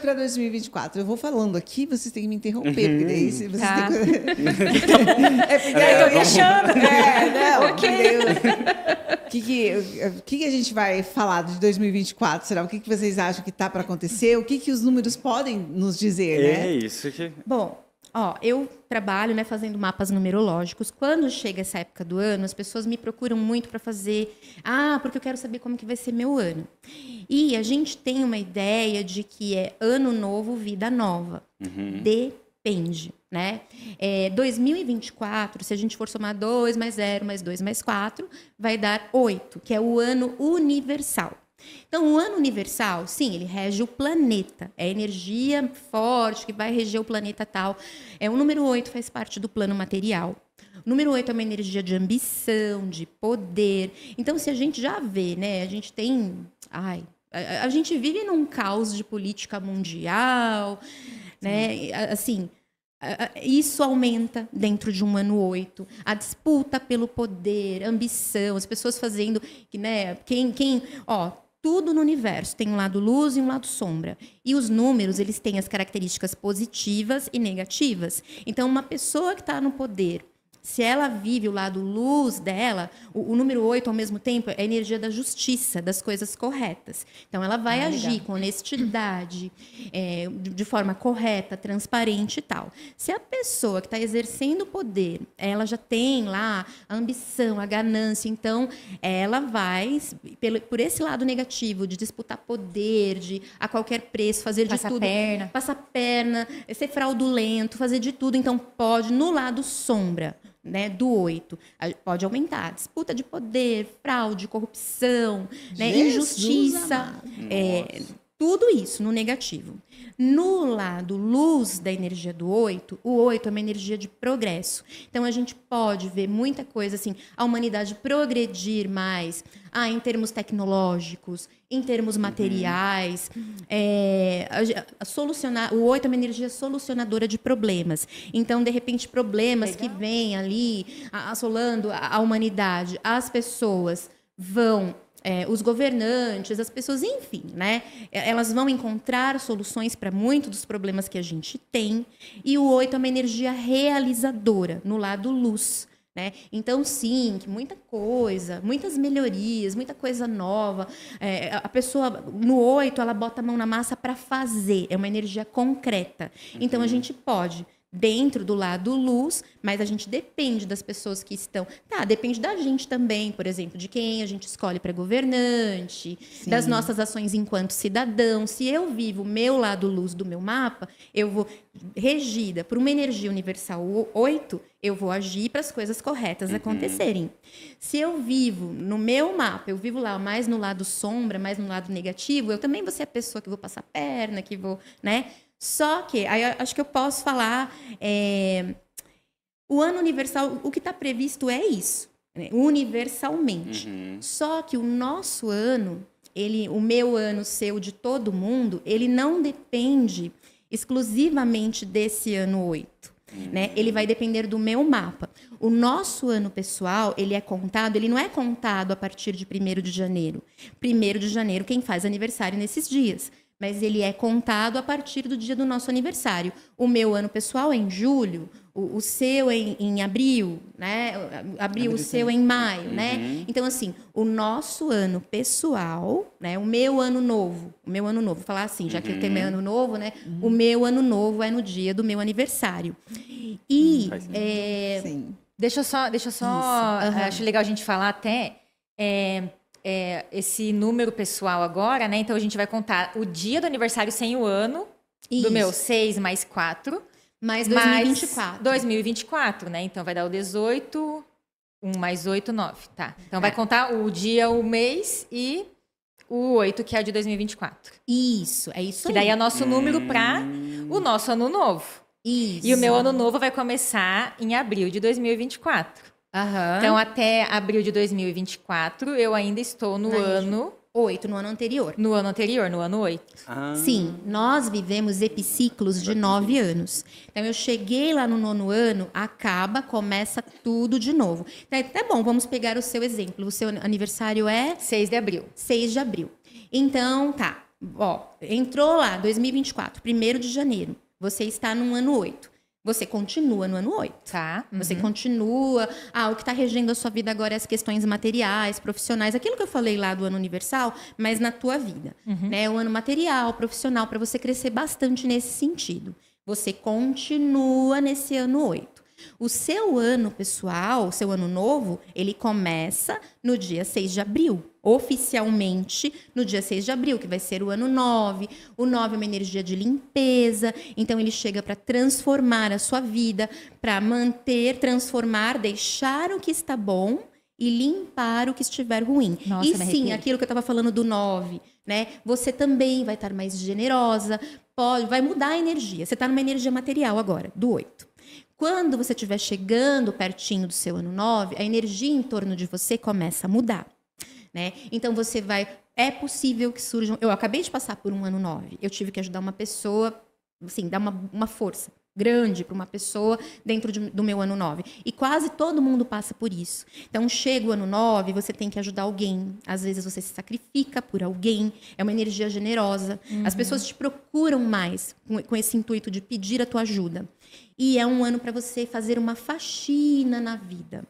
para 2024? Eu vou falando aqui, vocês têm que me interromper, uhum. porque daí vocês tá. têm que. é porque é, eu tô deixando. É, não, O que que, que, a gente vai falar de 2024? Será? O que, que vocês acham que tá para acontecer? O que, que os números podem nos dizer, é né? É isso que. Bom, Ó, eu trabalho, né, fazendo mapas numerológicos. Quando chega essa época do ano, as pessoas me procuram muito para fazer, ah, porque eu quero saber como que vai ser meu ano. E a gente tem uma ideia de que é ano novo, vida nova. Uhum. Depende, né? É, 2024, se a gente for somar 2 mais 0 mais 2 mais 4, vai dar 8, que é o ano universal. Então, o ano universal, sim, ele rege o planeta. É energia forte que vai reger o planeta tal. É o número 8 faz parte do plano material. O número 8 é uma energia de ambição, de poder. Então, se a gente já vê, né? A gente tem, ai, a, a gente vive num caos de política mundial, né, sim. né? Assim, isso aumenta dentro de um ano oito. A disputa pelo poder, ambição, as pessoas fazendo, né? Quem, quem, ó, tudo no universo tem um lado luz e um lado sombra. E os números, eles têm as características positivas e negativas. Então, uma pessoa que está no poder se ela vive o lado luz dela, o, o número 8 ao mesmo tempo é a energia da justiça, das coisas corretas. Então ela vai ah, agir legal. com honestidade, é, de, de, forma correta, transparente e tal. Se a pessoa que está exercendo o poder, ela já tem lá a ambição, a ganância, então ela vai pelo, por esse lado negativo de disputar poder, de a qualquer preço fazer passa de tudo, perna. passar perna, ser fraudulento, fazer de tudo. Então pode no lado sombra né, do 8. Pode aumentar. Disputa de poder, fraude, corrupção, né, injustiça. É, tudo isso no negativo. No lado luz da energia do oito, o oito é uma energia de progresso. Então a gente pode ver muita coisa assim, a humanidade progredir mais ah, em termos tecnológicos, em termos materiais, uhum. é, a, a solucionar. O oito é uma energia solucionadora de problemas. Então, de repente, problemas Legal. que vêm ali assolando a, a humanidade, as pessoas vão é, os governantes, as pessoas, enfim, né? Elas vão encontrar soluções para muitos dos problemas que a gente tem. E o oito é uma energia realizadora, no lado luz. Né? Então, sim, que muita coisa, muitas melhorias, muita coisa nova. É, a pessoa, no oito, ela bota a mão na massa para fazer. É uma energia concreta. Então, a gente pode dentro do lado luz, mas a gente depende das pessoas que estão. Tá, depende da gente também, por exemplo, de quem a gente escolhe para governante, Sim. das nossas ações enquanto cidadão. Se eu vivo o meu lado luz do meu mapa, eu vou regida por uma energia universal 8, eu vou agir para as coisas corretas uhum. acontecerem. Se eu vivo no meu mapa, eu vivo lá mais no lado sombra, mais no lado negativo, eu também vou ser a pessoa que vou passar perna, que vou, né? Só que, aí acho que eu posso falar, é, o ano universal, o que está previsto é isso, né? universalmente. Uhum. Só que o nosso ano, ele, o meu ano, seu, de todo mundo, ele não depende exclusivamente desse ano 8. Né? Uhum. Ele vai depender do meu mapa. O nosso ano pessoal, ele é contado, ele não é contado a partir de 1 de janeiro. 1 de janeiro, quem faz aniversário nesses dias mas ele é contado a partir do dia do nosso aniversário. O meu ano pessoal é em julho, o, o seu é em, em, abril, né? Abril, abril o seu é em maio, né? uhum. né? Então, assim, o nosso ano pessoal, né? O meu ano novo, o meu ano novo, vou falar assim, já que uhum. eu tenho meu ano novo, né? Uhum. O meu ano novo é no dia do meu aniversário. E. Sim. Hum, é... Eh, Sim. Deixa eu só. Deixa só. Eh, acho legal a gente falar até. É é, esse número pessoal agora, né? Então a gente vai contar o dia do aniversário sem o ano, Isso. do meu 6 mais 4. Mais 2024. Mais 2024, né? Então vai dar o 18, 1 mais 8, 9, tá? Então é. vai contar o dia, o mês e o 8, que é o de 2024. Isso, é isso. Que daí é nosso número para hum. o nosso ano novo. Isso. E o meu ano novo vai começar em abril de 2024. Então, até abril de 2024, eu ainda estou no Na ano. Oito, no ano anterior. No ano anterior, no ano oito. Ah. Sim, nós vivemos epiciclos de nove anos. Então, eu cheguei lá no nono ano, acaba, começa tudo de novo. Então, é até bom, vamos pegar o seu exemplo. O seu aniversário é? 6 de abril. 6 de abril. Então, tá. Ó, entrou lá, 2024, 1 de janeiro. Você está no ano oito. Você continua no ano 8, tá? Uhum. Você continua. Ah, o que está regendo a sua vida agora é as questões materiais, profissionais, aquilo que eu falei lá do ano universal, mas na tua vida. Uhum. Né? O ano material, profissional, para você crescer bastante nesse sentido. Você continua nesse ano 8. O seu ano pessoal, o seu ano novo, ele começa no dia 6 de abril, oficialmente no dia 6 de abril, que vai ser o ano 9. O 9 é uma energia de limpeza, então ele chega para transformar a sua vida, para manter, transformar, deixar o que está bom e limpar o que estiver ruim. Nossa, e sim, aquilo que eu estava falando do 9, né? Você também vai estar mais generosa, pode, vai mudar a energia. Você está numa energia material agora, do 8 quando você estiver chegando pertinho do seu ano 9, a energia em torno de você começa a mudar. Né? Então você vai. É possível que surjam. Eu acabei de passar por um ano 9. Eu tive que ajudar uma pessoa, assim, dar uma, uma força grande para uma pessoa dentro de, do meu ano 9. E quase todo mundo passa por isso. Então, chega o ano 9, você tem que ajudar alguém. Às vezes você se sacrifica por alguém, é uma energia generosa. Uhum. As pessoas te procuram mais com, com, esse intuito de pedir a tua ajuda. E é um ano para você fazer uma faxina na vida,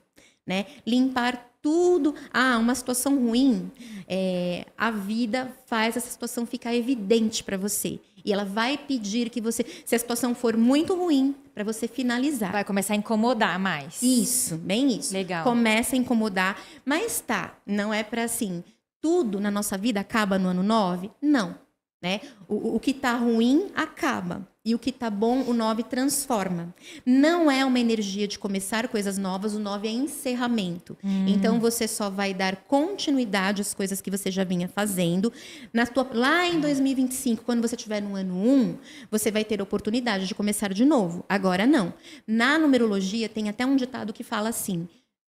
né? Limpar tudo. Ah, uma situação ruim, é, a vida faz essa situação ficar evidente para você. E ela vai pedir que você, se a situação for muito ruim, para você finalizar. Vai começar a incomodar mais. Isso, bem isso. Legal. Começa a incomodar, mas tá, não é para assim, tudo na nossa vida acaba no ano 9? Não, né? O, o que tá ruim acaba. E o que está bom, o 9 transforma. Não é uma energia de começar coisas novas, o 9 é encerramento. Hum. Então você só vai dar continuidade às coisas que você já vinha fazendo. Na tua, lá em 2025, quando você estiver no ano 1, você vai ter oportunidade de começar de novo. Agora não. Na numerologia tem até um ditado que fala assim: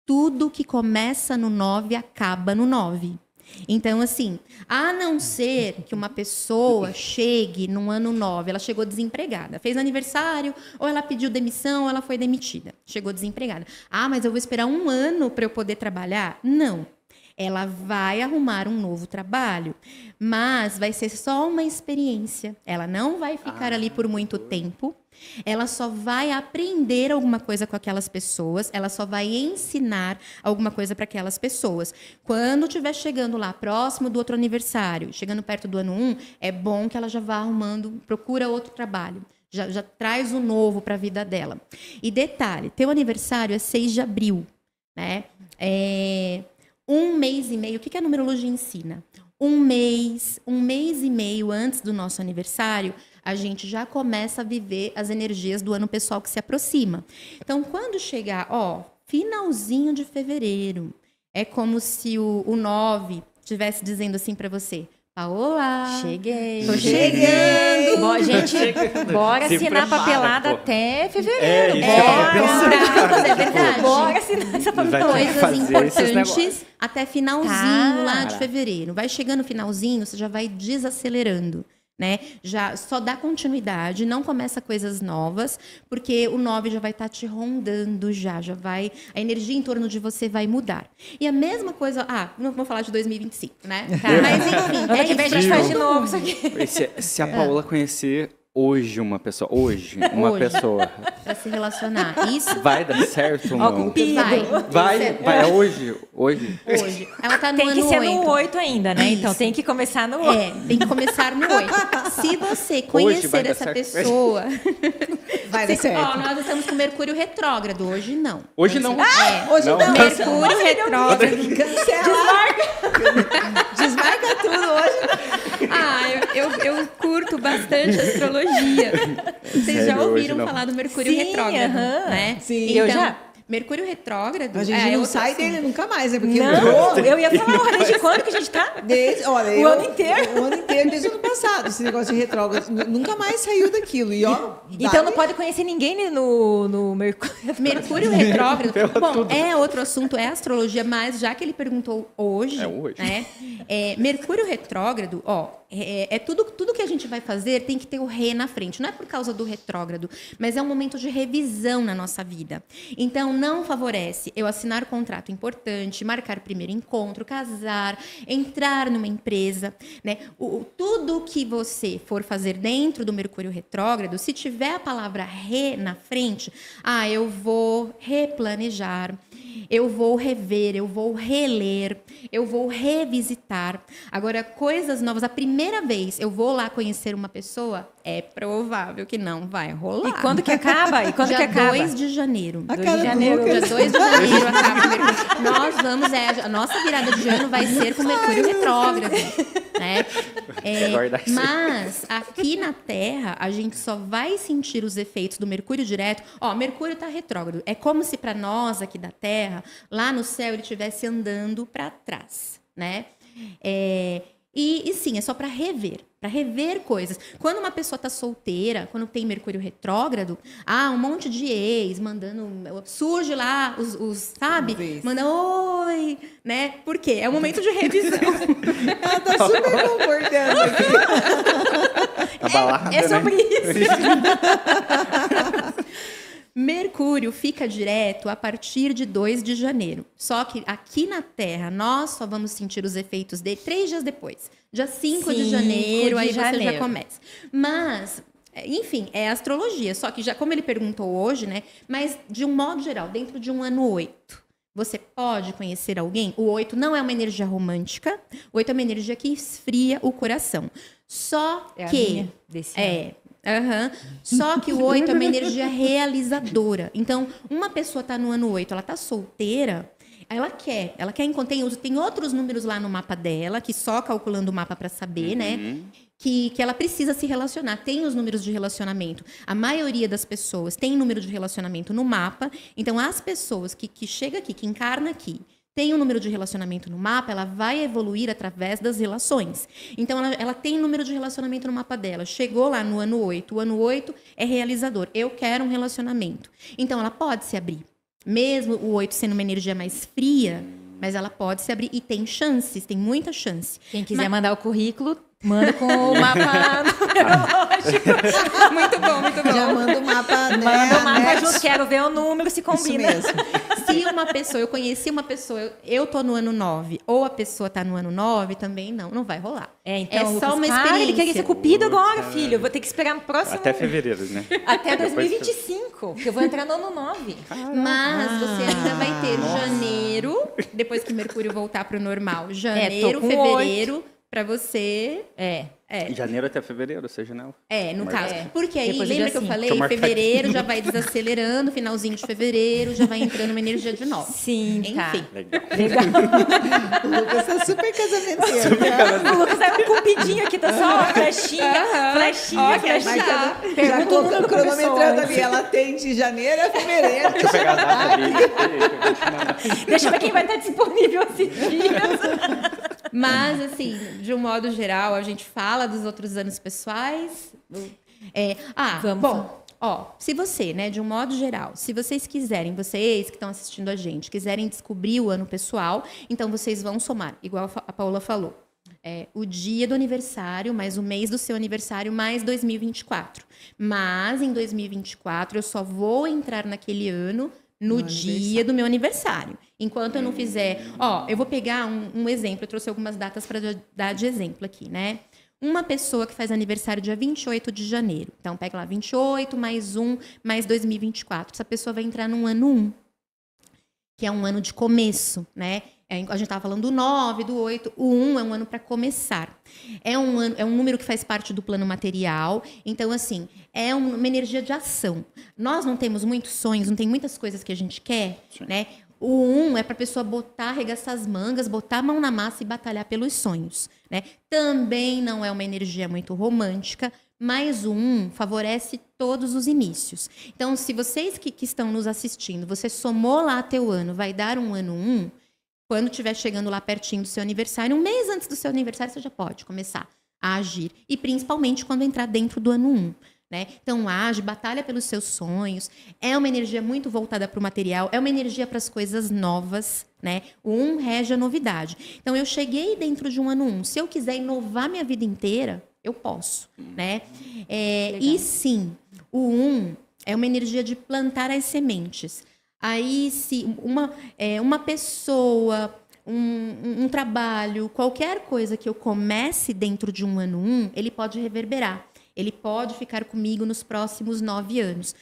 tudo que começa no 9 acaba no 9. Então, assim, a não ser que uma pessoa chegue no ano 9, ela chegou desempregada, fez aniversário, ou ela pediu demissão, ou ela foi demitida, chegou desempregada. Ah, mas eu vou esperar um ano para eu poder trabalhar? Não. Ela vai arrumar um novo trabalho, mas vai ser só uma experiência. Ela não vai ficar ah, ali por muito tempo. Ela só vai aprender alguma coisa com aquelas pessoas, ela só vai ensinar alguma coisa para aquelas pessoas. Quando estiver chegando lá próximo do outro aniversário, chegando perto do ano 1, é bom que ela já vá arrumando, procura outro trabalho. Já, já traz o novo para a vida dela. E detalhe, teu aniversário é 6 de abril, né? É, um mês e meio, o que, que a numerologia ensina? Um mês, um mês e meio antes do nosso aniversário, a gente já começa a viver as energias do ano pessoal que se aproxima. Então, quando chegar, ó, finalzinho de fevereiro, é como se o, 9 estivesse dizendo assim para você: Paola! Cheguei! Tô chegando! Bom, gente, chegando. bora Se assinar prepara, papelada pô. até fevereiro. É, bora! é tipo, verdade. Bora assinar essa papelada. Coisas assim, importantes até finalzinho tá. lá de fevereiro. Vai chegando finalzinho, você já vai desacelerando né? Já só dá continuidade, não começa coisas novas, porque o 9 já vai estar tá te rondando já, já vai a energia em torno de você vai mudar. E a mesma coisa, ah, não vou falar de 2025, né? Tá, mas enfim, é que vem a gente faz de novo isso aqui. Se, é, se a Paula conhecer hoje uma pessoa, hoje uma hoje. pessoa Pra se relacionar. Isso vai dar certo ou não? Vai. Vai, vai é hoje, hoje. Hoje. Ela tá no Tem que ser 8. no 8 ainda, né? Então, Isso. Então tem que começar no 8. É, tem que começar no 8. Se você conhecer essa certo. pessoa, vai dar certo. nós estamos com Mercúrio retrógrado hoje não. Hoje não. Ah, é. hoje não. não. Mercúrio retrógrado. Desmarca. Desmarca tudo hoje. Não. Ah, eu, eu, eu curto bastante astrologia. Vocês Sério, já ouviram falar do Mercúrio Sim, retrógrado, uh -huh. né? Sim, então, eu já. Mercúrio retrógrado. A gente é, não sai dele nunca mais, né? Porque não, eu, eu ia falar, desde quando que a gente tá? Desde, olha, o eu, ano inteiro. O ano inteiro, desde o ano passado, esse negócio de retrógrado. Nunca mais saiu daquilo. E, ó, então não pode conhecer ninguém né, no, no Mercúrio. Mercúrio retrógrado. Bom, é outro assunto, é astrologia, mas já que ele perguntou hoje. É hoje. Né, é, Mercúrio retrógrado, ó, é, é, é, tudo, tudo que a gente vai fazer tem que ter o re na frente. Não é por causa do retrógrado, mas é um momento de revisão na nossa vida. Então, não favorece eu assinar contrato importante, marcar primeiro encontro, casar, entrar numa empresa, né? O, tudo que você for fazer dentro do Mercúrio retrógrado, se tiver a palavra re na frente, ah, eu vou replanejar eu vou rever, eu vou reler, eu vou revisitar. Agora, coisas novas, a primeira vez eu vou lá conhecer uma pessoa, é provável que não vai rolar. E quando que acaba? E quando dia que acaba? 2 de janeiro. A 2 de janeiro. Dia 2 de janeiro acaba o Mercúrio. Nós vamos, é, a nossa virada de ano vai ser com o Mercúrio Ai, retrógrado. Né? É, mas aqui na Terra, a gente só vai sentir os efeitos do Mercúrio direto. Ó, Mercúrio está retrógrado. É como se para nós aqui da Terra, terra, lá no céu ele estivesse andando para trás, né? É, e, e, sim, é só para rever, para rever coisas. Quando uma pessoa tá solteira, quando tem Mercúrio retrógrado, ah, um monte de ex mandando, surge lá os, os sabe? Manda oi, né? Por quê? É o momento de revisão. Ela tá super tá concordando aqui. balada, é, é né? sobre né? isso. Mercúrio fica direto a partir de 2 de janeiro. Só que aqui na Terra, nós só vamos sentir os efeitos dele três dias depois. Dia 5 de janeiro, de aí janeiro. você já começa. Mas, é, enfim, é astrologia. Só que já como ele perguntou hoje, né? Mas de um modo geral, dentro de um ano 8, você pode conhecer alguém? O oito não é uma energia romântica. O é uma energia que esfria o coração. Só é que. é, Uhum. Só que o 8 é uma energia realizadora. Então, uma pessoa está no ano 8, ela está solteira, ela quer, ela quer encontrar, tem, tem outros números lá no mapa dela, que só calculando o mapa para saber, né, uhum. né? Que, que ela precisa se relacionar. Tem os números de relacionamento. A maioria das pessoas tem número de relacionamento no mapa. Então, as pessoas que, que chega aqui, que encarna aqui, tem um número de relacionamento no mapa, ela vai evoluir através das relações. Então, ela, ela tem número de relacionamento no mapa dela. Chegou lá no ano 8, o ano 8 é realizador. Eu quero um relacionamento. Então, ela pode se abrir. Mesmo o 8 sendo uma energia mais fria, mas ela pode se abrir e tem chances, tem muita chance. Quem quiser mas, mandar o currículo, Manda com o mapa numerológico. muito bom, muito bom. Já manda o mapa, né? Manda o mapa, quero ver o número, se combina. Isso mesmo. se uma pessoa, eu conheci uma pessoa, eu tô no ano 9, ou a pessoa tá no ano 9, também não, não vai rolar. É, então, é Lucas, só uma experiência. ele quer ser cupido agora, ah. filho. Vou ter que esperar no próximo... Até fevereiro, né? Até 2025, que eu vou entrar no ano 9. Mas você ah. ainda vai ter Nossa. janeiro, depois que Mercúrio voltar pro normal, é, janeiro, é, fevereiro... 8 para você. É. É. Janeiro até fevereiro, seja não né? É, no caso. É. Porque aí, Depois lembra que eu falei? Eu fevereiro já vai desacelerando, finalzinho de fevereiro já vai entrando uma energia de novo. Sim, tá. Enfim. Tá. Legal. Legal. o Lucas é super casamenteiro. Tá? né? O Lucas é um cupidinho aqui, tá só flechinha, flechinha, flechinha. Já, já colocando o cronometrando né? ali, ela tem de janeiro a fevereiro. Deixa eu pegar a data ali. Deixa eu ver quem vai estar disponível esses dias. Mas, assim, de um modo geral, a gente fala dos outros anos pessoais. É, ah, Vamos bom. Ó, se você, né, de um modo geral, se vocês quiserem, vocês que estão assistindo a gente, quiserem descobrir o ano pessoal, então vocês vão somar, igual a Paula falou. É, o dia do aniversário, mais o mês do seu aniversário, mais 2024. Mas em 2024 eu só vou entrar naquele ano no, no dia do meu aniversário. Enquanto eu não fizer. Ó, eu vou pegar um, um exemplo, eu trouxe algumas datas para dar de exemplo aqui, né? Uma pessoa que faz aniversário dia 28 de janeiro. Então, pega lá 28 mais 1 mais 2024. Essa pessoa vai entrar num ano 1, que é um ano de começo, né? É, a gente estava falando do 9, do 8. O 1 é um ano para começar. É um, ano, é um número que faz parte do plano material. Então, assim, é uma energia de ação. Nós não temos muitos sonhos, não tem muitas coisas que a gente quer, Sim. né? O um é para a pessoa botar, arregaçar as mangas, botar a mão na massa e batalhar pelos sonhos. Né? Também não é uma energia muito romântica, mas o um favorece todos os inícios. Então, se vocês que, que estão nos assistindo, você somou lá teu ano, vai dar um ano um, quando estiver chegando lá pertinho do seu aniversário, um mês antes do seu aniversário, você já pode começar a agir. E principalmente quando entrar dentro do ano um. Né? Então age, batalha pelos seus sonhos. É uma energia muito voltada para o material, é uma energia para as coisas novas, né? O um rege a novidade. Então eu cheguei dentro de um ano um. Se eu quiser inovar minha vida inteira, eu posso, né? É, e sim, o um é uma energia de plantar as sementes. Aí se uma é, uma pessoa um, um, um trabalho, qualquer coisa que eu comece dentro de um ano um, ele pode reverberar. Ele pode ficar comigo nos próximos nove anos.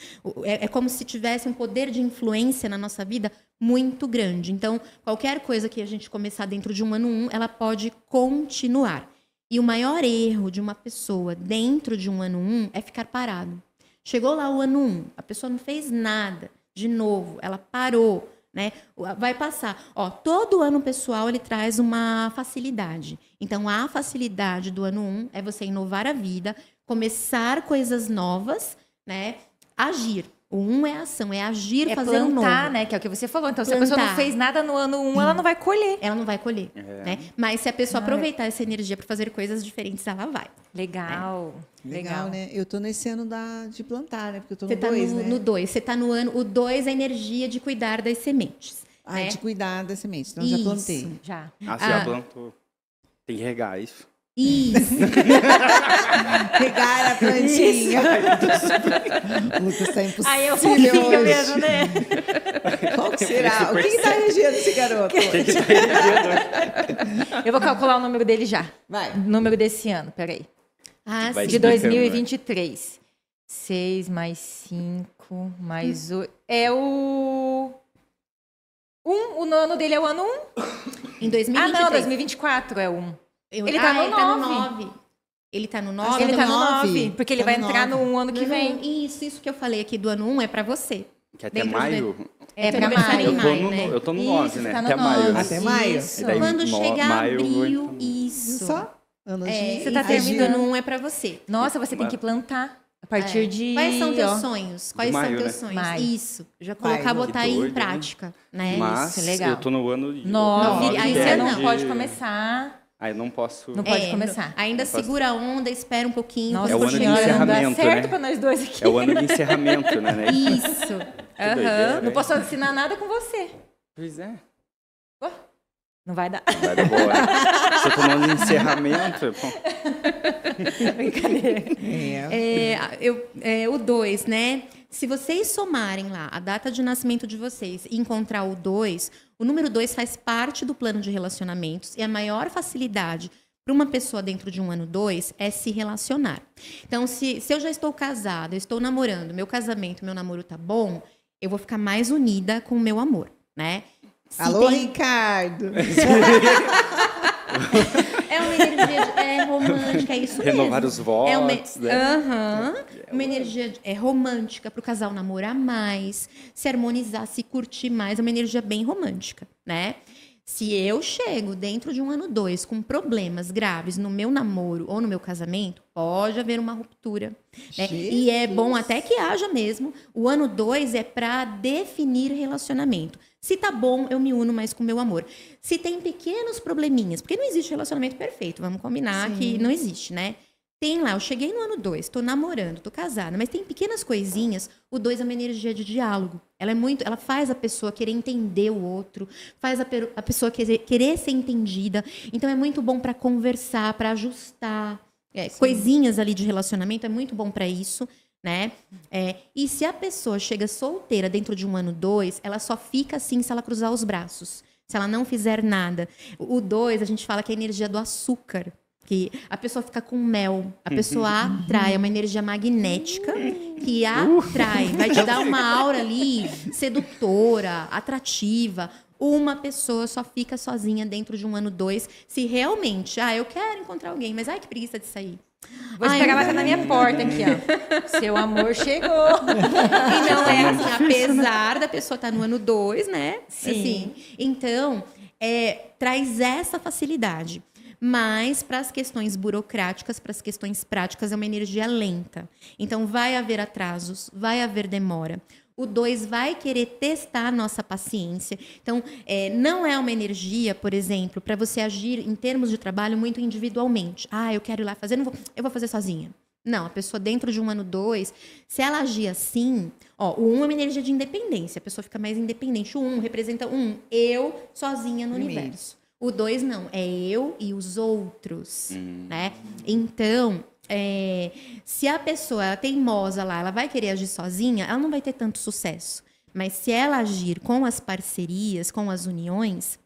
É, é como se tivesse um poder de influência na nossa vida muito grande. Então, qualquer coisa que a gente começar dentro de um ano um, ela pode continuar. E o maior erro de uma pessoa dentro de um ano um é ficar parado. Chegou lá o ano um, a pessoa não fez nada. De novo, ela parou. Né? Vai passar. Ó, todo ano pessoal ele traz uma facilidade. Então a facilidade do ano 1 um é você inovar a vida, começar coisas novas, né? Agir. O um é ação, é agir, é fazer plantar, um novo. né? Que é o que você falou. Então, plantar. se a pessoa não fez nada no ano um, ela não vai colher. Ela não vai colher, é. né? Mas se a pessoa aproveitar essa energia para fazer coisas diferentes, ela vai. Né? Legal. Né? Legal, Legal, né? Eu tô nesse ano da, de plantar, né? Porque eu tô no Você tá dois, no, né? no dois. Você tá no ano... O dois é a energia de cuidar das sementes. Ah, é né? de cuidar das sementes. Então, isso. já plantei. Ah, ah, já. Ah, você ah. já plantou. Tem que regar é isso. Isso. Pegar a plantinha. Lucas tá é impossível Aí eu hoje. mesmo, né? Qual que será? O que, que tá regendo esse garoto? Que que eu vou calcular o número dele já. Vai. número desse ano, peraí. Ah, Vai sim. De 2023. 6 mais 5 mais 8. Hum. É o... Um, o nono dele é o ano 1? Um. Em 2023. Ah, não, 2024 é o um. 1. Eu, ele tá, ah, no ele nove. tá no 9. Ele tá no 9? Tá ele tá no 9, porque ele tá vai no entrar no um ano que vem. Isso, isso que eu falei aqui do ano 1 um é pra você. Que é até Dentro maio. É, é pra maio. Eu tô no, né? eu tô no 9, né? Tá no até maio. Até maio. Daí, Quando chegar maio, abril, vou... isso. Só? Ano é, você tá terminando né? um é pra você. Nossa, você tem que plantar. A partir é. de. Quais são teus ó, sonhos? Quais maio, são teus né? sonhos? Maio. Isso. Já colocar, maio. botar doido, em prática. Né? Mas Isso, é legal. Eu tô no ano de. Nove, aí você é não de... pode começar. Aí não posso. Não pode é, começar. Ainda não segura posso... a onda, espera um pouquinho. Nossa, é o ano de encerramento. Certo né? para nós dois aqui. É o ano de encerramento, né? né? Isso. Uhum. Não posso assinar nada com você. Pois é. Oh, não vai dar. Não vai dar boa. Né? Você tomando encerramento. Brincadeira. É. É, eu, é, o dois, né? Se vocês somarem lá a data de nascimento de vocês e encontrar o 2, o número 2 faz parte do plano de relacionamentos e a maior facilidade para uma pessoa dentro de um ano dois é se relacionar. Então, se, se eu já estou casada, eu estou namorando, meu casamento, meu namoro tá bom, eu vou ficar mais unida com o meu amor, né? Se Alô, tem... Ricardo! é uma energia é romântica, é isso Renovar mesmo. os votos. É uma, né? É, é uh -huh, uma energia é romântica para o casal namorar mais, se harmonizar, se curtir mais. É uma energia bem romântica, né? Se eu chego dentro de um ano dois com problemas graves no meu namoro ou no meu casamento, pode haver uma ruptura. Né? E é bom até que haja mesmo. O ano dois é para definir relacionamento. Se tá bom, eu me uno mais com o meu amor. Se tem pequenos probleminhas, porque não existe relacionamento perfeito, vamos combinar Sim. que não existe, né? Tem lá, eu cheguei no ano dois, tô namorando, tô casada, mas tem pequenas coisinhas. O dois é uma energia de diálogo. Ela é muito, ela faz a pessoa querer entender o outro, faz a, a pessoa querer, querer ser entendida. Então é muito bom para conversar, para ajustar. É, coisinhas ali de relacionamento é muito bom para isso né? É, e se a pessoa chega solteira dentro de um ano dois, ela só fica assim se ela cruzar os braços, se ela não fizer nada. O dois, a gente fala que é a energia do açúcar, que a pessoa fica com mel, a pessoa uhum. atrai, é uma energia magnética que uhum. atrai, vai te dar uma aura ali sedutora, atrativa. Uma pessoa só fica sozinha dentro de um ano dois, se realmente, ah, eu quero encontrar alguém, mas ai que preguiça de sair. Vou Ai, esperar na minha porta aqui, ó. Seu amor chegou. e não é tá assim, né? apesar da pessoa estar tá no ano 2, né? Sim. Assim, então, é, traz essa facilidade. Mas para as questões burocráticas, para as questões práticas, é uma energia lenta. Então, vai haver atrasos, vai haver demora o 2 vai querer testar a nossa paciência. Então, é, não é uma energia, por exemplo, para você agir em termos de trabalho muito individualmente. Ah, eu quero ir lá fazer, não vou, eu vou fazer sozinha. Não, a pessoa dentro de um ano dois, se ela agir assim, ó, o um é uma energia de independência, a pessoa fica mais independente. O um representa um, eu sozinha no Primeiro. universo. O dois não, é eu e os outros, hum. né? Então, é, se a pessoa ela é teimosa lá, ela vai querer agir sozinha, ela não vai ter tanto sucesso. Mas se ela agir com as parcerias, com as uniões,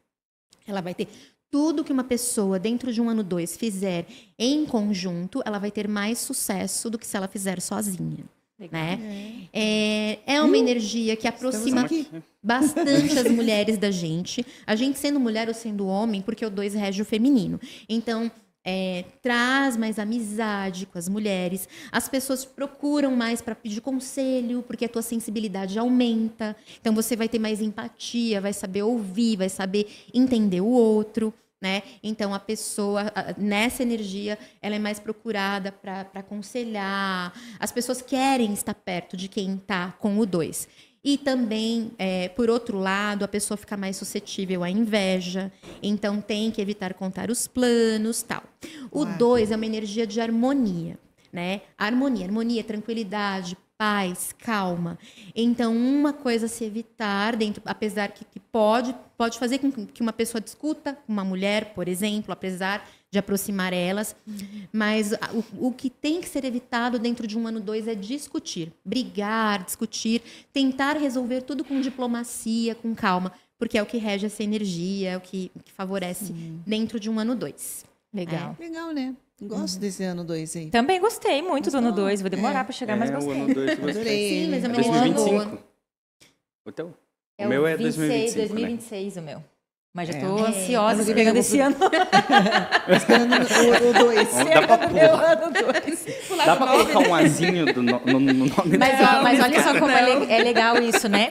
ela vai ter tudo que uma pessoa dentro de um ano dois fizer em conjunto, ela vai ter mais sucesso do que se ela fizer sozinha. Né? É, é, é uma hum, energia que aproxima né? bastante as mulheres da gente. A gente sendo mulher ou sendo homem, porque o dois rege o feminino. Então, é, traz mais amizade com as mulheres, as pessoas procuram mais para pedir conselho, porque a tua sensibilidade aumenta, então você vai ter mais empatia, vai saber ouvir, vai saber entender o outro. Né? Então a pessoa nessa energia ela é mais procurada para aconselhar. As pessoas querem estar perto de quem está com o dois. E também, é, por outro lado, a pessoa fica mais suscetível à inveja, então tem que evitar contar os planos, tal. O Uau. dois é uma energia de harmonia, né? Harmonia, harmonia, tranquilidade, paz, calma. Então, uma coisa a se evitar dentro, apesar que, que pode, pode fazer com que uma pessoa discuta uma mulher, por exemplo, apesar de aproximar elas. Uhum. Mas o, o, que tem que ser evitado dentro de um ano dois é discutir, brigar, discutir, tentar resolver tudo com diplomacia, com calma, porque é o que rege essa energia, é o que, que favorece Sim. dentro de um ano dois. Legal. É. Legal, né? Gosto uhum. desse ano 2 aí. Também gostei muito Gostou. do ano 2. Vou demorar é. para chegar, é, mas gostei. O ano 2 gostei. Sim, mas é meu ano. É o teu? Então? É o, o meu é 26, 2025, 2026 né? o meu. Mas já estou é. é. ansiosa. de pegando esse ano. Esperando o ano 2. Dá para pular. Dá para colocar um azinho no, no, no, nome Mas, ó, mas olha só como é, é legal isso, né?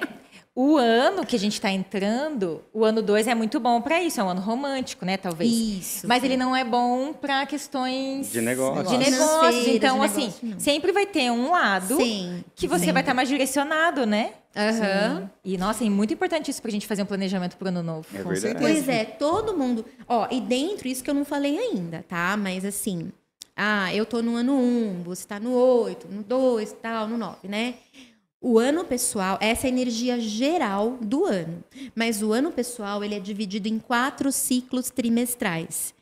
O ano que a gente está entrando, o ano 2 é muito bom para isso, é um ano romântico, né, talvez. Isso. Mas sim. ele não é bom para questões de negócio. De negócio. Então, de negócio, assim, não. sempre vai ter um lado sim, que você sempre. vai estar tá mais direcionado, né? Uhum. E nossa, é muito importante isso para a gente fazer um planejamento para o ano novo. É com verdade. certeza. Pois é, todo mundo, ó, e dentro isso que eu não falei ainda, tá? Mas assim, ah, eu tô no ano 1, um, você tá no 8, no 2, tal, no 9, né? O ano pessoal, essa é a energia geral do ano, mas o ano pessoal ele é dividido em quatro ciclos trimestrais.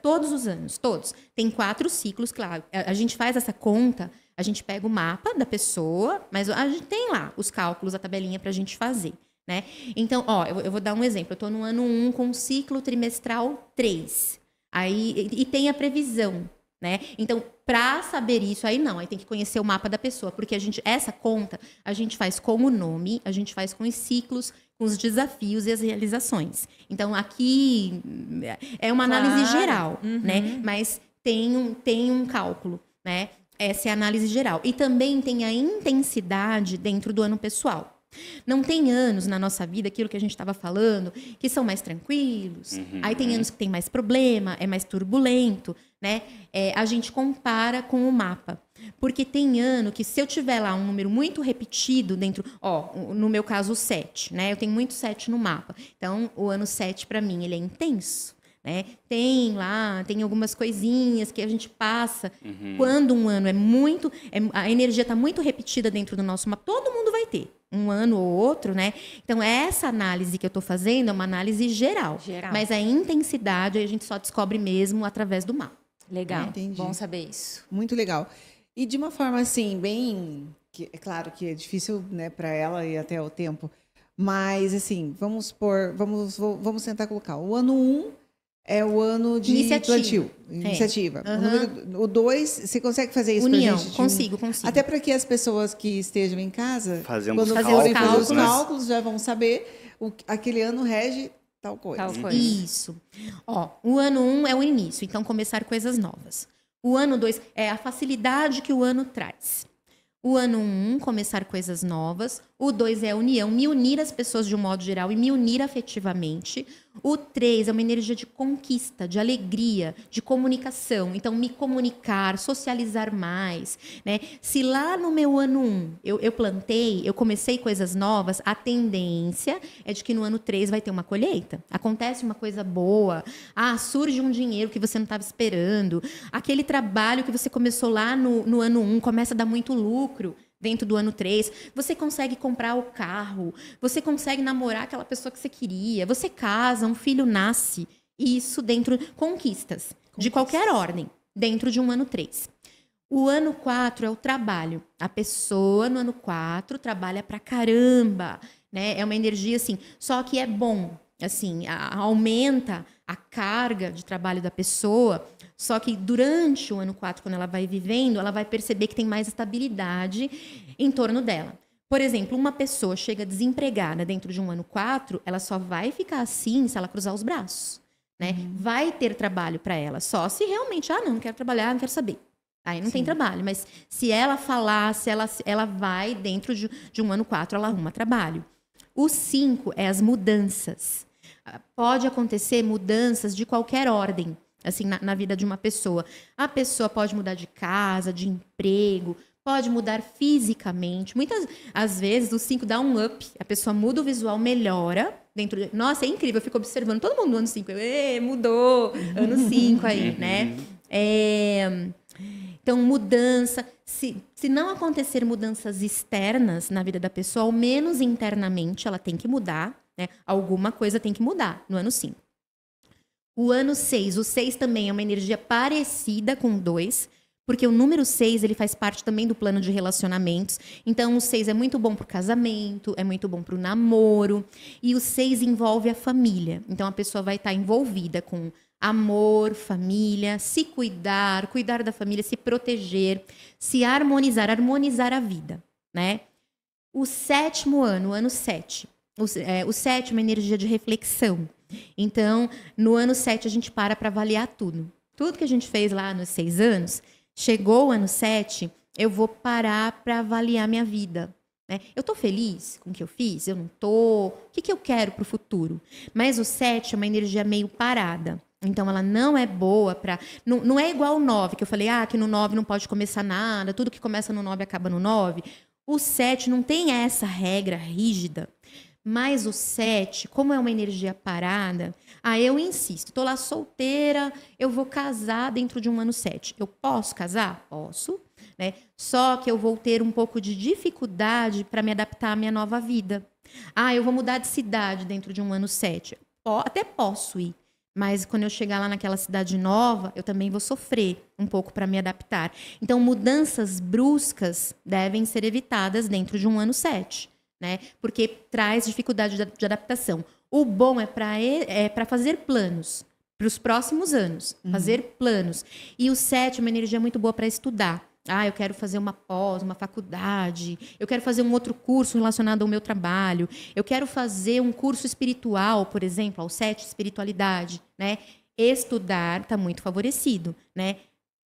Todos os anos, todos. Tem quatro ciclos, claro. A gente faz essa conta, a gente pega o mapa da pessoa, mas a gente tem lá os cálculos, a tabelinha para a gente fazer. Né? Então, ó, eu, eu vou dar um exemplo. Eu estou no ano 1 um, com ciclo trimestral 3. Aí, e, e tem a previsão. Né? Então, para saber isso, aí não, aí tem que conhecer o mapa da pessoa, porque a gente essa conta a gente faz com o nome, a gente faz com os ciclos, com os desafios e as realizações. Então aqui é uma análise claro. geral, né? uhum. né? Mas tem um tem um cálculo, né? Essa é a análise geral. E também tem a intensidade dentro do ano pessoal. Não tem anos na nossa vida, aquilo que a gente estava falando, que são mais tranquilos. Uhum. Aí tem anos que tem mais problema, é mais turbulento, né? É, a gente compara com o mapa. Porque tem ano que se eu tiver lá um número muito repetido dentro, ó, no meu caso o 7, né? Eu tenho muito 7 no mapa. Então, o ano 7 para mim, ele é intenso. Né? Tem lá, tem algumas coisinhas que a gente passa. Uhum. Quando um ano é muito, é, a energia está muito repetida dentro do nosso mapa, todo mundo vai ter um ano ou outro, né? Então, essa análise que eu estou fazendo é uma análise geral, geral. Mas a intensidade a gente só descobre mesmo através do mapa. Legal. Entendi. Bom saber isso. Muito legal. E de uma forma assim, bem. Que, é claro que é difícil, né, para ela e até o tempo. Mas, assim, vamos por. Vamos, vamos tentar colocar. O ano 1, um, é o ano de iniciativa. plantio, é. iniciativa. É. Uhum. O, número, o dois, você consegue fazer isso União, gente? consigo, consigo. Até para que as pessoas que estejam em casa, Fazendo quando os forem fazer os cálculos, né? já vão saber o, aquele ano rege tal coisa. Tal uhum. coisa. Isso. Ó, o ano um é o início, então começar coisas novas. O ano dois é a facilidade que o ano traz. O ano um, começar coisas novas. O dois é a união, me unir às pessoas de um modo geral e me unir afetivamente. O três é uma energia de conquista, de alegria, de comunicação. Então, me comunicar, socializar mais. Né? Se lá no meu ano um, eu, eu plantei, eu comecei coisas novas, a tendência é de que no ano três vai ter uma colheita. Acontece uma coisa boa. Ah, surge um dinheiro que você não estava esperando. Aquele trabalho que você começou lá no, no ano um, começa a dar muito lucro dentro do ano 3, você consegue comprar o carro, você consegue namorar aquela pessoa que você queria, você casa, um filho nasce. Isso dentro conquistas, conquistas. de qualquer ordem, dentro de um ano 3. O ano 4 é o trabalho. A pessoa no ano 4 trabalha pra caramba, né? É uma energia assim, só que é bom, assim, a, aumenta a carga de trabalho da pessoa só que durante o ano 4, quando ela vai vivendo, ela vai perceber que tem mais estabilidade em torno dela. Por exemplo, uma pessoa chega desempregada dentro de um ano 4, ela só vai ficar assim se ela cruzar os braços. Né? Uhum. Vai ter trabalho para ela, só se realmente, ah, não, não quero trabalhar, não quero saber. Aí não Sim. tem trabalho, mas se ela falar, se ela, ela vai dentro de, de um ano 4, ela arruma trabalho. O 5 é as mudanças. Ah, pode acontecer mudanças de qualquer ordem assim, na, na, vida de uma pessoa. A pessoa pode mudar de casa, de emprego, pode mudar fisicamente. Muitas às vezes os cinco dá um up, a pessoa muda o visual, melhora dentro. De... Nossa, é incrível, eu fico observando todo mundo no ano 5, mudou, ano 5 aí, uhum. né? É... Então, mudança. Se, se não acontecer mudanças externas na vida da pessoa, ao menos internamente ela tem que mudar, né? Alguma coisa tem que mudar no ano 5. O ano 6, o 6 também é uma energia parecida com o 2, porque o número 6 ele faz parte também do plano de relacionamentos. Então o 6 é muito bom para o casamento, é muito bom para o namoro, e o 6 envolve a família. Então a pessoa vai estar tá envolvida com amor, família, se cuidar, cuidar da família, se proteger, se harmonizar, harmonizar a vida, né? O sétimo ano, o ano 7, o, é, o sétimo é energia de reflexão. Então, no ano 7, a gente para para avaliar tudo. Tudo que a gente fez lá nos seis anos, chegou o ano 7, eu vou parar para avaliar minha vida. Né? Eu estou feliz com o que eu fiz? Eu não estou? O que, que eu quero para o futuro? Mas o 7 é uma energia meio parada. Então ela não é boa para. Não, não é igual o 9, que eu falei, ah, que no 9 não pode começar nada, tudo que começa no 9 acaba no 9. O 7 não tem essa regra rígida mas o 7, como é uma energia parada, aí eu insisto, estou lá solteira, eu vou casar dentro de um ano 7. Eu posso casar? Posso, né? Só que eu vou ter um pouco de dificuldade para me adaptar à minha nova vida. Ah, eu vou mudar de cidade dentro de um ano 7. Até posso ir, mas quando eu chegar lá naquela cidade nova, eu também vou sofrer um pouco para me adaptar. Então, mudanças bruscas devem ser evitadas dentro de um ano 7 né? Porque traz dificuldade de adaptação. O bom é para é para fazer planos para os próximos anos, uhum. fazer planos. E o sete é uma energia muito boa para estudar. Ah, eu quero fazer uma pós, uma faculdade, eu quero fazer um outro curso relacionado ao meu trabalho, eu quero fazer um curso espiritual, por exemplo, ao sete, espiritualidade, né? Estudar está muito favorecido, né?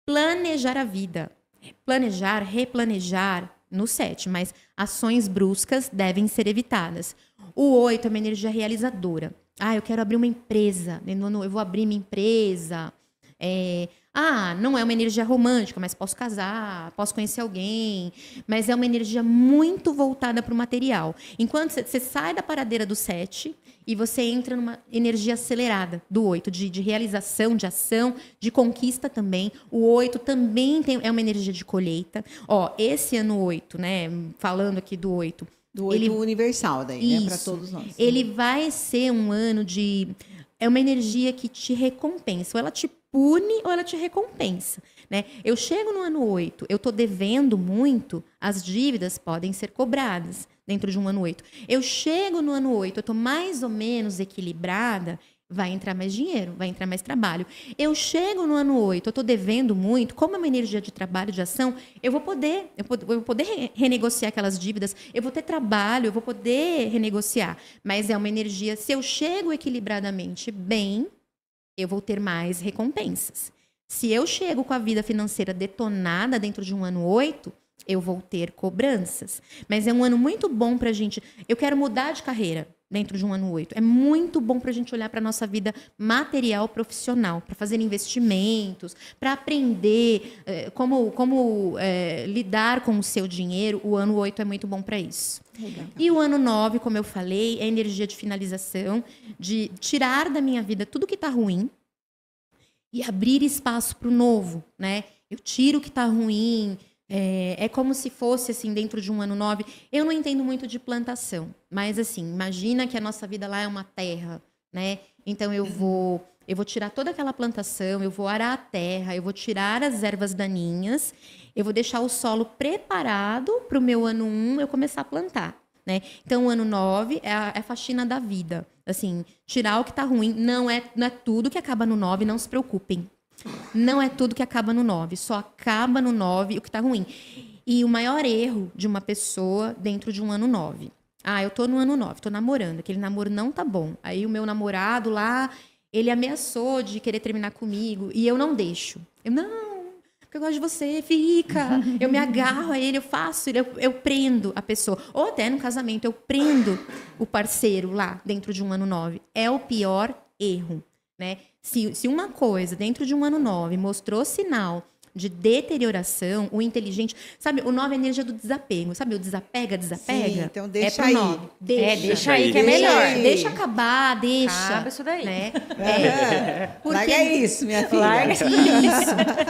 Planejar a vida, planejar, replanejar, no 7, mas ações bruscas devem ser evitadas. O 8 é uma energia realizadora. Ah, eu quero abrir uma empresa. Eu vou abrir minha empresa. É, ah, não é uma energia romântica, mas posso casar, posso conhecer alguém. Mas é uma energia muito voltada para o material. Enquanto você sai da paradeira do 7, e você entra numa energia acelerada do oito, de, de, realização, de ação, de conquista também. O oito também tem, é uma energia de colheita. Ó, esse ano oito, né? Falando aqui do oito. Do oito ele, universal, daí, né, isso, né? Para todos nós. Ele vai ser um ano de. É uma energia que te recompensa. Ou ela te pune ou ela te recompensa. Né? Eu chego no ano 8, eu estou devendo muito, as dívidas podem ser cobradas dentro de um ano 8. Eu chego no ano 8, eu estou mais ou menos equilibrada, vai entrar mais dinheiro, vai entrar mais trabalho. Eu chego no ano 8, eu estou devendo muito, como é uma energia de trabalho, de ação, eu vou poder, eu vou poder renegociar aquelas dívidas, eu vou ter trabalho, eu vou poder renegociar. Mas é uma energia, se eu chego equilibradamente bem, eu vou ter mais recompensas. Se eu chego com a vida financeira detonada dentro de um ano oito, eu vou ter cobranças. Mas é um ano muito bom para a gente. Eu quero mudar de carreira dentro de um ano oito. É muito bom para a gente olhar para a nossa vida material profissional, para fazer investimentos, para aprender eh, como, como eh, lidar com o seu dinheiro. O ano oito é muito bom para isso. Legal. E o ano nove, como eu falei, é energia de finalização, de tirar da minha vida tudo que está ruim, e abrir espaço para o novo, né? Eu tiro o que está ruim, é, é, como se fosse assim dentro de um ano nove. Eu não entendo muito de plantação, mas assim imagina que a nossa vida lá é uma terra, né? Então eu vou eu vou tirar toda aquela plantação, eu vou arar a terra, eu vou tirar as ervas daninhas, eu vou deixar o solo preparado para o meu ano um eu começar a plantar. Né? Então, o ano 9 é a, é a faxina da vida. Assim, tirar o que tá ruim. Não é, não é tudo que acaba no 9, não se preocupem. Não é tudo que acaba no 9. Só acaba no 9 o que tá ruim. E o maior erro de uma pessoa dentro de um ano 9. Ah, eu tô no ano 9, tô namorando, aquele namoro não tá bom. Aí o meu namorado lá, ele ameaçou de querer terminar comigo e eu não deixo. Eu não, porque eu gosto de você, fica. Eu me agarro a ele, eu faço, eu, eu prendo a pessoa. Ou até no casamento, eu prendo o parceiro lá dentro de um ano nove. É o pior erro, né? Se, se uma coisa dentro de um ano nove mostrou sinal de deterioração, o inteligente. Sabe, o 9 é a energia do desapego. Sabe, o desapega, desapega. Sim, então deixa é aí. Nove. Deixa. É, deixa é, aí que é melhor. Deixa, deixa acabar, deixa. Acaba isso daí. Né? É. Porque... Larga isso, minha filha. Larga isso.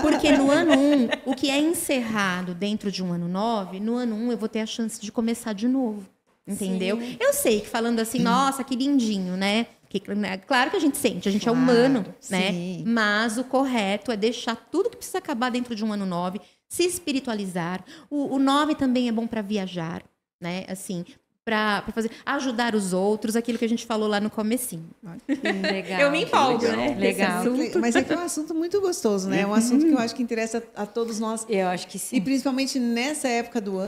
Porque no ano 1, um, o que é encerrado dentro de um ano 9, no ano 1 um eu vou ter a chance de começar de novo. Entendeu? Sim. Eu sei que falando assim, nossa, que lindinho, né? Que, né, claro que a gente sente, a gente é claro, é humano, né? Mas o correto é deixar tudo que precisa acabar dentro de um ano nove, se espiritualizar. O, o nove também é bom para viajar, né? Assim, para fazer ajudar os outros, aquilo que a gente falou lá no comecinho. Legal. eu me empolgo, legal, né? Legal. Mas é que é um assunto muito gostoso, né? É um assunto que eu acho que interessa a todos nós. Eu acho que sim. E principalmente nessa época do ano,